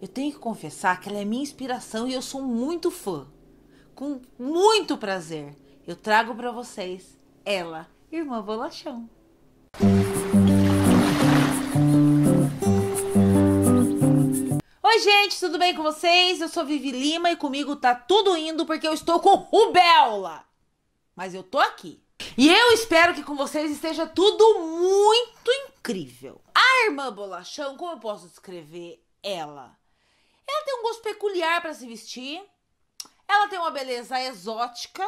Eu tenho que confessar que ela é minha inspiração e eu sou muito fã. Com muito prazer, eu trago para vocês ela, Irmã Bolachão. Oi, gente, tudo bem com vocês? Eu sou Vivi Lima e comigo tá tudo indo porque eu estou com rubéola. Mas eu tô aqui. E eu espero que com vocês esteja tudo muito incrível. A irmã Bolachão, como eu posso descrever ela? Ela tem um gosto peculiar para se vestir. Ela tem uma beleza exótica.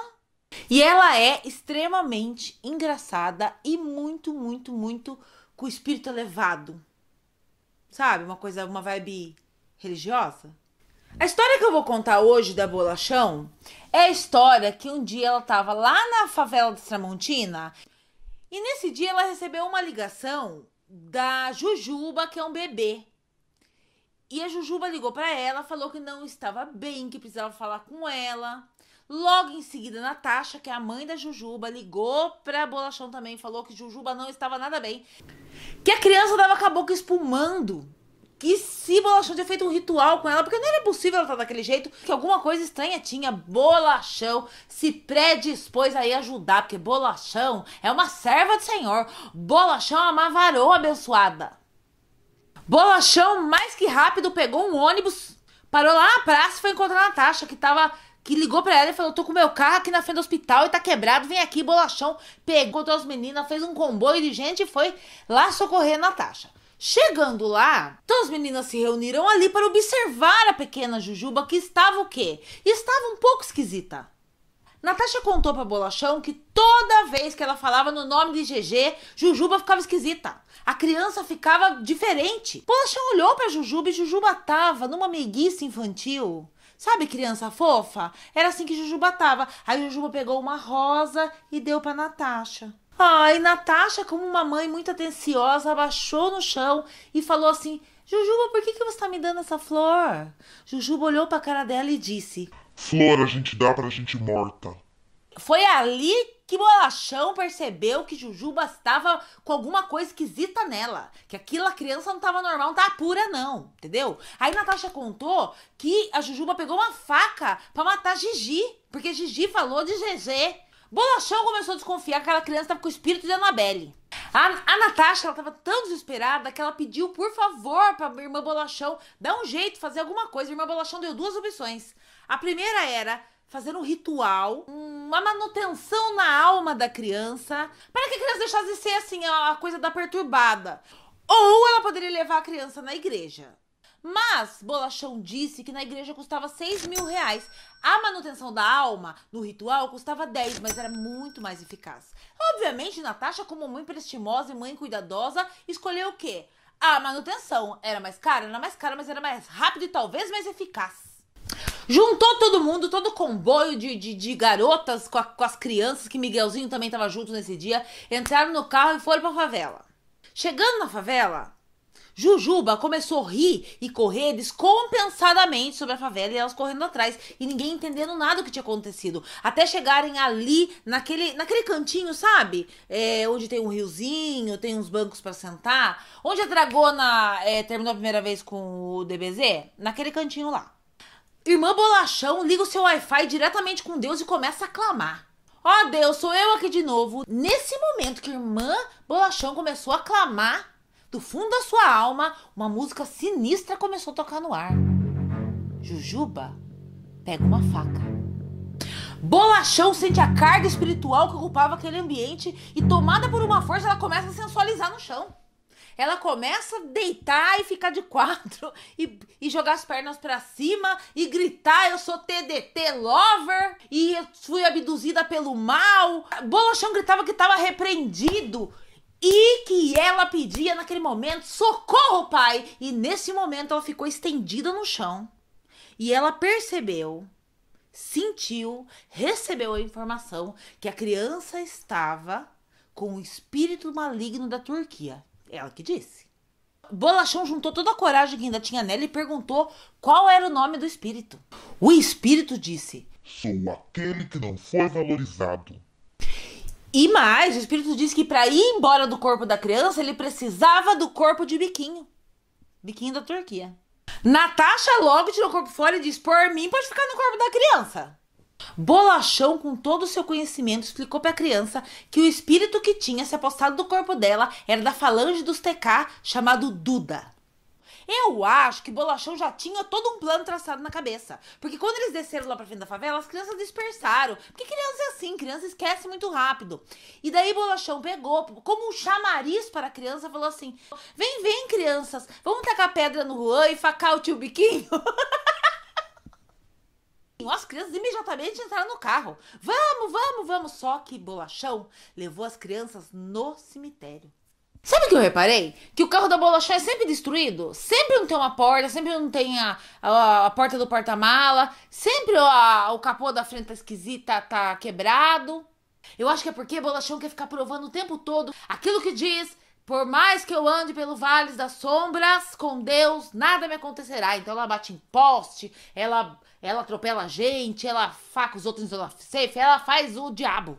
E ela é extremamente engraçada e muito, muito, muito com espírito elevado. Sabe? Uma coisa, uma vibe religiosa. A história que eu vou contar hoje da Bolachão é a história que um dia ela estava lá na favela de Tramontina e nesse dia ela recebeu uma ligação da Jujuba, que é um bebê e a Jujuba ligou para ela, falou que não estava bem, que precisava falar com ela. Logo em seguida, Natasha, que é a mãe da Jujuba, ligou pra Bolachão também, falou que Jujuba não estava nada bem. Que a criança dava com a boca espumando. Que se Bolachão tinha feito um ritual com ela, porque não era possível ela estar tá daquele jeito, que alguma coisa estranha tinha. Bolachão se predispôs a ir ajudar, porque Bolachão é uma serva do Senhor. Bolachão é uma varoa abençoada. Bolachão, mais que rápido, pegou um ônibus, parou lá na praça e foi encontrar a Natasha, que tava. Que ligou pra ela e falou: tô com meu carro aqui na frente do hospital e tá quebrado, vem aqui, bolachão. Pegou todas as meninas, fez um comboio de gente e foi lá socorrer a Natasha. Chegando lá, todas as meninas se reuniram ali para observar a pequena Jujuba, que estava o quê? Estava um pouco esquisita. Natasha contou pra Bolachão que toda vez que ela falava no nome de GG, Jujuba ficava esquisita. A criança ficava diferente. Bolachão olhou pra Jujuba e Jujuba tava numa meiguice infantil. Sabe, criança fofa? Era assim que Jujuba tava. Aí Jujuba pegou uma rosa e deu pra Natasha. Ai, Natasha, como uma mãe muito atenciosa, abaixou no chão e falou assim: Jujuba, por que, que você tá me dando essa flor? Jujuba olhou pra cara dela e disse: Flor a gente dá pra gente morta. Foi ali que Bolachão percebeu que Jujuba estava com alguma coisa esquisita nela. Que aquela criança não estava normal, não estava pura, não. Entendeu? Aí Natasha contou que a Jujuba pegou uma faca para matar Gigi. Porque Gigi falou de GG. Bolachão começou a desconfiar que aquela criança estava com o espírito de Annabelle. A, a Natasha, ela tava tão desesperada que ela pediu, por favor, pra irmã Bolachão dar um jeito, fazer alguma coisa. A irmã Bolachão deu duas opções. A primeira era fazer um ritual, uma manutenção na alma da criança, para que a criança deixasse de ser assim, a coisa da perturbada. Ou ela poderia levar a criança na igreja. Mas Bolachão disse que na igreja custava 6 mil reais. A manutenção da alma no ritual custava 10, mas era muito mais eficaz. Obviamente, Natasha, como mãe prestimosa e mãe cuidadosa, escolheu o quê? A manutenção. Era mais cara? Era mais cara, mas era mais rápido e talvez mais eficaz. Juntou todo mundo, todo comboio de, de, de garotas com, a, com, as crianças, que Miguelzinho também estava junto nesse dia, entraram no carro e foram a favela. Chegando na favela, Jujuba começou a rir e correr descompensadamente sobre a favela e elas correndo atrás e ninguém entendendo nada do que tinha acontecido. Até chegarem ali, naquele, naquele cantinho, sabe? É, onde tem um riozinho, tem uns bancos para sentar. Onde a Dragona é, terminou a primeira vez com o DBZ? Naquele cantinho lá. Irmã Bolachão liga o seu Wi-Fi diretamente com Deus e começa a clamar. Ó oh, Deus, sou eu aqui de novo. Nesse momento que Irmã Bolachão começou a clamar, do fundo da sua alma, uma música sinistra começou a tocar no ar. Jujuba pega uma faca. Bolachão sente a carga espiritual que ocupava aquele ambiente e, tomada por uma força, ela começa a sensualizar no chão ela começa a deitar e ficar de quatro e, e jogar as pernas para cima e gritar: Eu sou TDT lover e fui abduzida pelo mal. Bolachão gritava que estava repreendido. E que ela pedia naquele momento socorro, pai! E nesse momento ela ficou estendida no chão. E ela percebeu sentiu, recebeu a informação que a criança estava com o espírito maligno da Turquia. Ela que disse. Bolachão juntou toda a coragem que ainda tinha nela e perguntou qual era o nome do espírito. O espírito disse: Sou aquele que não foi valorizado. E mais, o espírito disse que para ir embora do corpo da criança, ele precisava do corpo de biquinho biquinho da Turquia. Natasha logo tirou o corpo fora e disse: Por mim, pode ficar no corpo da criança. Bolachão, com todo o seu conhecimento, explicou para a criança que o espírito que tinha se apostado do corpo dela era da falange dos TK, chamado Duda. Eu acho que Bolachão já tinha todo um plano traçado na cabeça. Porque quando eles desceram lá pra frente da favela, as crianças dispersaram. Porque criança é assim, criança esquece muito rápido. E daí Bolachão pegou, como um chamariz para a criança, falou assim: Vem, vem, crianças, vamos tacar pedra no Juan e facar o tio Biquinho? As crianças imediatamente entraram no carro. Vamos, vamos, vamos. Só que Bolachão levou as crianças no cemitério. Sabe o que eu reparei? Que o carro da Bolachão é sempre destruído. Sempre não tem uma porta, sempre não tem a, a, a porta do porta-mala, sempre a, o capô da frente tá esquisita, tá, tá quebrado. Eu acho que é porque Bolachão quer ficar provando o tempo todo aquilo que diz, por mais que eu ande pelo vales das sombras, com Deus nada me acontecerá. Então ela bate em poste, ela ela atropela a gente, ela faca os outros em zona safe, ela faz o diabo.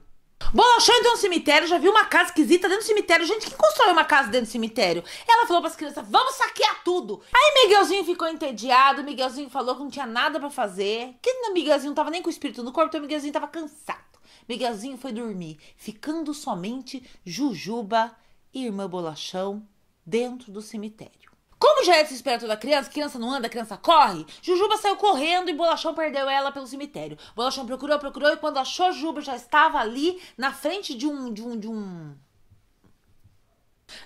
Bolochou entrou no cemitério, já viu uma casa esquisita dentro do cemitério. Gente, quem constrói uma casa dentro do cemitério? Ela falou pras crianças, vamos saquear tudo. Aí Miguelzinho ficou entediado, Miguelzinho falou que não tinha nada para fazer. Que Miguelzinho não tava nem com o espírito no corpo, então Miguelzinho tava cansado. Miguelzinho foi dormir, ficando somente Jujuba e irmã Bolachão dentro do cemitério. Como já é esperto da criança, criança não anda, criança corre, Jujuba saiu correndo e Bolachão perdeu ela pelo cemitério. Bolachão procurou, procurou e quando achou, Jujuba já estava ali na frente de um. de um. de um.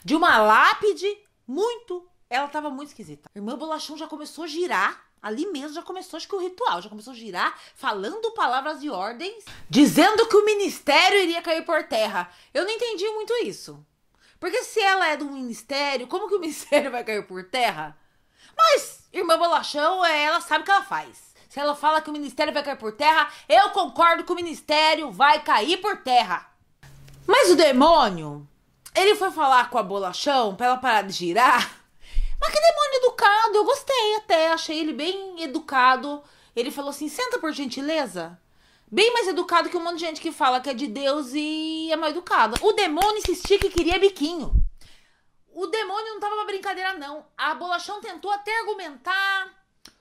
de uma lápide muito. Ela estava muito esquisita. irmã Bolachão já começou a girar ali mesmo já começou, acho que o ritual, já começou a girar, falando palavras e ordens, dizendo que o ministério iria cair por terra. Eu não entendi muito isso. Porque se ela é do ministério, como que o ministério vai cair por terra? Mas, irmã Bolachão, é, ela sabe o que ela faz. Se ela fala que o ministério vai cair por terra, eu concordo que o ministério vai cair por terra. Mas o demônio, ele foi falar com a Bolachão pra ela parar de girar. Mas que demônio educado, eu gostei até, achei ele bem educado. Ele falou assim: senta por gentileza. Bem mais educado que um monte de gente que fala que é de Deus e é mal educado O demônio insistia que queria biquinho. O demônio não tava pra brincadeira, não. A Bolachão tentou até argumentar,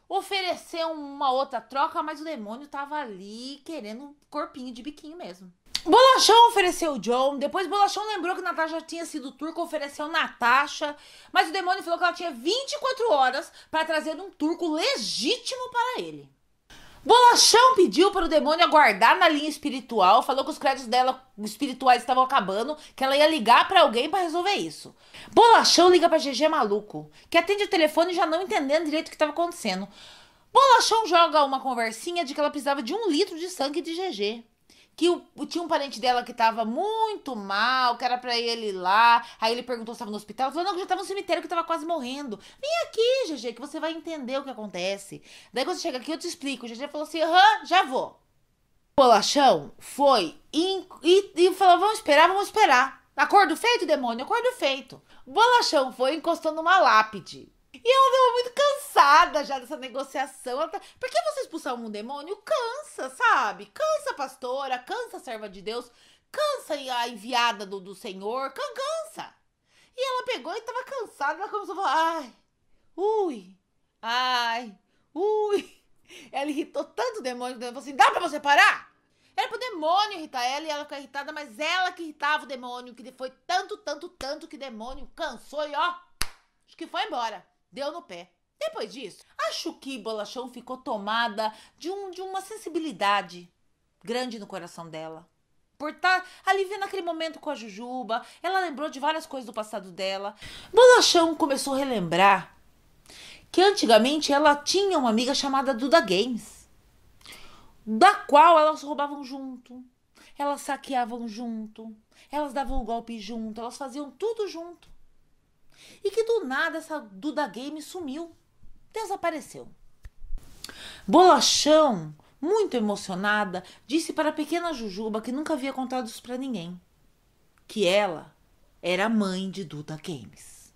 oferecer uma outra troca, mas o demônio tava ali querendo um corpinho de biquinho mesmo. Bolachão ofereceu o John, depois Bolachão lembrou que Natasha tinha sido turco, ofereceu Natasha, mas o demônio falou que ela tinha 24 horas para trazer um turco legítimo para ele. Bolachão pediu para o demônio aguardar na linha espiritual, falou que os créditos dela espirituais estavam acabando, que ela ia ligar para alguém para resolver isso. Bolachão liga para GG maluco, que atende o telefone já não entendendo direito o que estava acontecendo. Bolachão joga uma conversinha de que ela precisava de um litro de sangue de GG que o, tinha um parente dela que tava muito mal, que era pra ele ir lá. Aí ele perguntou se tava no hospital. Ela falou, não, que já tava no cemitério, que tava quase morrendo. Vem aqui, GG, que você vai entender o que acontece. Daí quando você chega aqui, eu te explico. O GG falou assim, aham, já vou. O bolachão foi e, e, e falou, vamos esperar, vamos esperar. Acordo feito, demônio, acordo feito. O bolachão foi e encostou numa lápide. E ela tava muito cansada já dessa negociação. Tá... Por que você expulsar um demônio? Cansa, sabe? Cansa pastora, cansa serva de Deus, cansa a enviada do, do Senhor, cansa. E ela pegou e tava cansada, ela começou a falar, ai, ui, ai, ui. Ela irritou tanto o demônio, o falou assim, dá pra você parar? Era pro demônio irritar ela e ela ficou irritada, mas ela que irritava o demônio, que foi tanto, tanto, tanto que o demônio cansou e ó, acho que foi embora. Deu no pé. Depois disso, acho que Bolachão ficou tomada de, um, de uma sensibilidade grande no coração dela. Por estar tá ali vendo aquele momento com a Jujuba, ela lembrou de várias coisas do passado dela. Bolachão começou a relembrar que antigamente ela tinha uma amiga chamada Duda Games, da qual elas roubavam junto, elas saqueavam junto, elas davam o golpe junto, elas faziam tudo junto. E que do nada essa Duda Games sumiu desapareceu. Bolachão, muito emocionada, disse para a pequena Jujuba que nunca havia contado isso para ninguém, que ela era a mãe de Duda Games.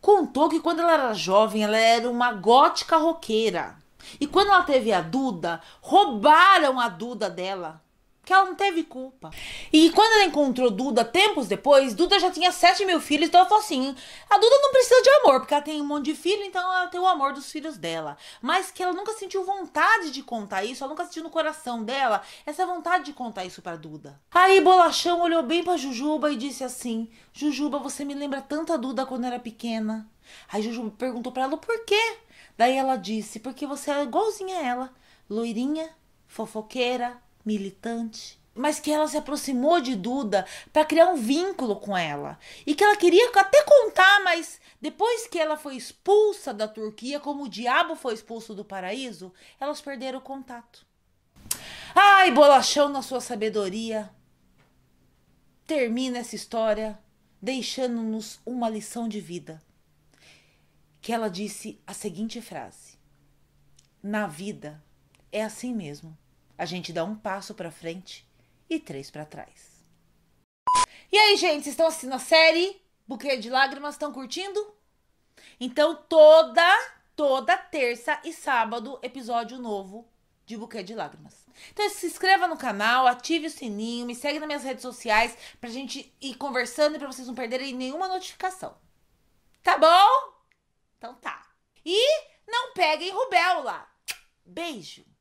Contou que quando ela era jovem, ela era uma gótica roqueira. E quando ela teve a Duda, roubaram a Duda dela que ela não teve culpa. E quando ela encontrou Duda, tempos depois, Duda já tinha 7 mil filhos, então ela falou assim: a Duda não precisa de amor, porque ela tem um monte de filho, então ela tem o amor dos filhos dela. Mas que ela nunca sentiu vontade de contar isso, ela nunca sentiu no coração dela essa vontade de contar isso pra Duda. Aí Bolachão olhou bem pra Jujuba e disse assim: Jujuba, você me lembra tanto a Duda quando era pequena. Aí Jujuba perguntou pra ela o porquê. Daí ela disse: porque você é igualzinha a ela, loirinha, fofoqueira militante, mas que ela se aproximou de Duda para criar um vínculo com ela. E que ela queria até contar, mas depois que ela foi expulsa da Turquia, como o diabo foi expulso do paraíso, elas perderam o contato. Ai, bolachão na sua sabedoria. Termina essa história deixando-nos uma lição de vida. Que ela disse a seguinte frase: Na vida é assim mesmo a gente dá um passo para frente e três para trás. E aí, gente, vocês estão assistindo a série Buquê de Lágrimas? Estão curtindo? Então, toda, toda terça e sábado, episódio novo de Buquê de Lágrimas. Então, se inscreva no canal, ative o sininho, me segue nas minhas redes sociais pra gente ir conversando e pra vocês não perderem nenhuma notificação. Tá bom? Então tá. E não peguem rubéola. Beijo!